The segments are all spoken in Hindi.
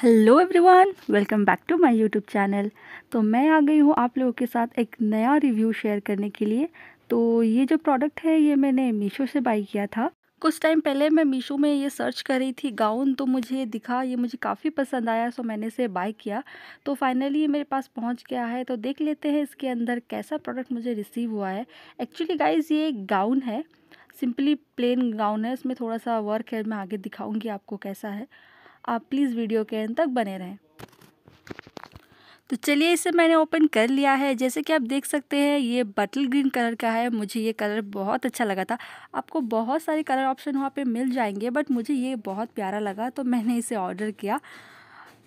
hello everyone welcome back to my YouTube channel तो मैं आ गई हूँ आप लोगों के साथ एक नया रिव्यू शेयर करने के लिए तो ये जो प्रोडक्ट है ये मैंने मीशो से बाई किया था कुछ टाइम पहले मैं मीशो में ये सर्च कर रही थी गाउन तो मुझे दिखा ये मुझे काफ़ी पसंद आया सो मैंने इसे बाय किया तो फाइनली ये मेरे पास पहुंच गया है तो देख लेते हैं इसके अंदर कैसा प्रोडक्ट मुझे रिसीव हुआ है एक्चुअली गाइज ये एक गाउन है सिंपली प्लेन गाउन है इसमें थोड़ा सा वर्क है मैं आगे दिखाऊँगी आपको कैसा है आप प्लीज़ वीडियो के अंत तक बने रहें तो चलिए इसे मैंने ओपन कर लिया है जैसे कि आप देख सकते हैं ये बटल ग्रीन कलर का है मुझे ये कलर बहुत अच्छा लगा था आपको बहुत सारे कलर ऑप्शन वहाँ पे मिल जाएंगे बट मुझे ये बहुत प्यारा लगा तो मैंने इसे ऑर्डर किया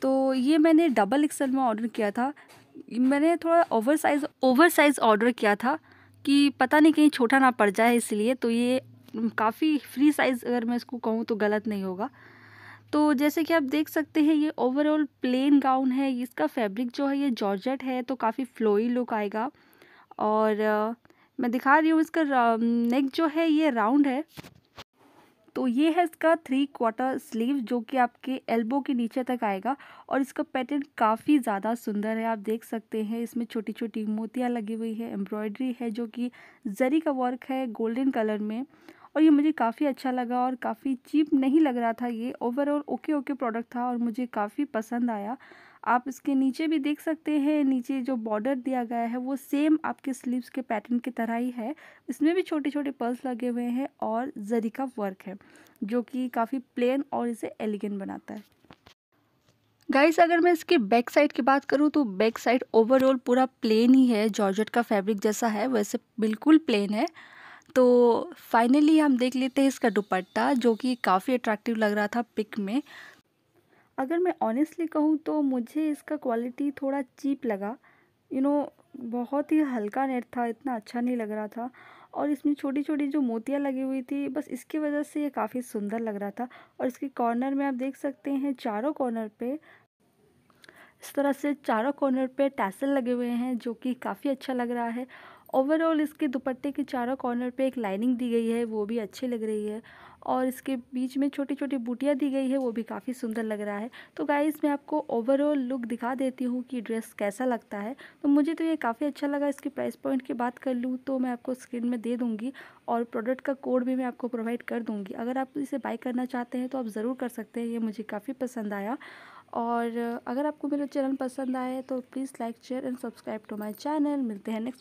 तो ये मैंने डबल एक्सल में ऑर्डर किया था मैंने थोड़ा over size over size order किया था कि पता नहीं कहीं छोटा ना पड़ जाए इसलिए तो ये काफ़ी फ्री साइज़ अगर मैं इसको कहूँ तो गलत नहीं होगा तो जैसे कि आप देख सकते हैं ये ओवरऑल प्लेन गाउन है इसका फैब्रिक जो है ये जॉर्जेट है तो काफ़ी फ्लोई लुक आएगा और मैं दिखा रही हूँ इसका नेक जो है ये राउंड है तो ये है इसका थ्री क्वार्टर स्लीव जो कि आपके एल्बो के नीचे तक आएगा और इसका पैटर्न काफ़ी ज़्यादा सुंदर है आप देख सकते हैं इसमें छोटी छोटी मोतियाँ लगी हुई है एम्ब्रॉयडरी है जो कि जरी का वर्क है गोल्डन कलर में और ये मुझे काफ़ी अच्छा लगा और काफ़ी चीप नहीं लग रहा था ये ओवरऑल ओके ओके प्रोडक्ट था और मुझे काफ़ी पसंद आया आप इसके नीचे भी देख सकते हैं नीचे जो बॉर्डर दिया गया है वो सेम आपके स्लीव्स के पैटर्न की तरह ही है इसमें भी छोटे छोटे पर्ल्स लगे हुए हैं और जरी का वर्क है जो कि काफ़ी प्लेन और इसे एलिगेंट बनाता है गाइस अगर मैं इसके बैक साइड की बात करूँ तो बैक साइड ओवरऑल पूरा प्लेन ही है जॉर्जेट का फैब्रिक जैसा है वैसे बिल्कुल प्लेन है तो फाइनली हम देख लेते हैं इसका दुपट्टा जो कि काफ़ी अट्रैक्टिव लग रहा था पिक में अगर मैं ऑनेस्टली कहूँ तो मुझे इसका क्वालिटी थोड़ा चीप लगा यू you नो know, बहुत ही हल्का नेट था इतना अच्छा नहीं लग रहा था और इसमें छोटी छोटी जो मोतियाँ लगी हुई थी बस इसकी वजह से ये काफ़ी सुंदर लग रहा था और इसके कॉर्नर में आप देख सकते हैं चारों कॉर्नर पे इस तरह से चारों कॉर्नर पे टैसल लगे हुए हैं जो कि काफ़ी अच्छा लग रहा है ओवरऑल इसके दुपट्टे के चारों कॉर्नर पे एक लाइनिंग दी गई है वो भी अच्छी लग रही है और इसके बीच में छोटी छोटी बूटियाँ दी गई है वो भी काफ़ी सुंदर लग रहा है तो गाइस मैं आपको ओवरऑल लुक दिखा देती हूँ कि ड्रेस कैसा लगता है तो मुझे तो ये काफ़ी अच्छा लगा इसके प्राइस पॉइंट की बात कर लूँ तो मैं आपको स्क्रीन में दे दूँगी और प्रोडक्ट का कोड भी मैं आपको प्रोवाइड कर दूँगी अगर आप इसे बाई करना चाहते हैं तो आप ज़रूर कर सकते हैं ये मुझे काफ़ी पसंद आया और अगर आपको मेरा चैनल पसंद आए तो please like share and subscribe to my channel मिलते हैं नेक्स्ट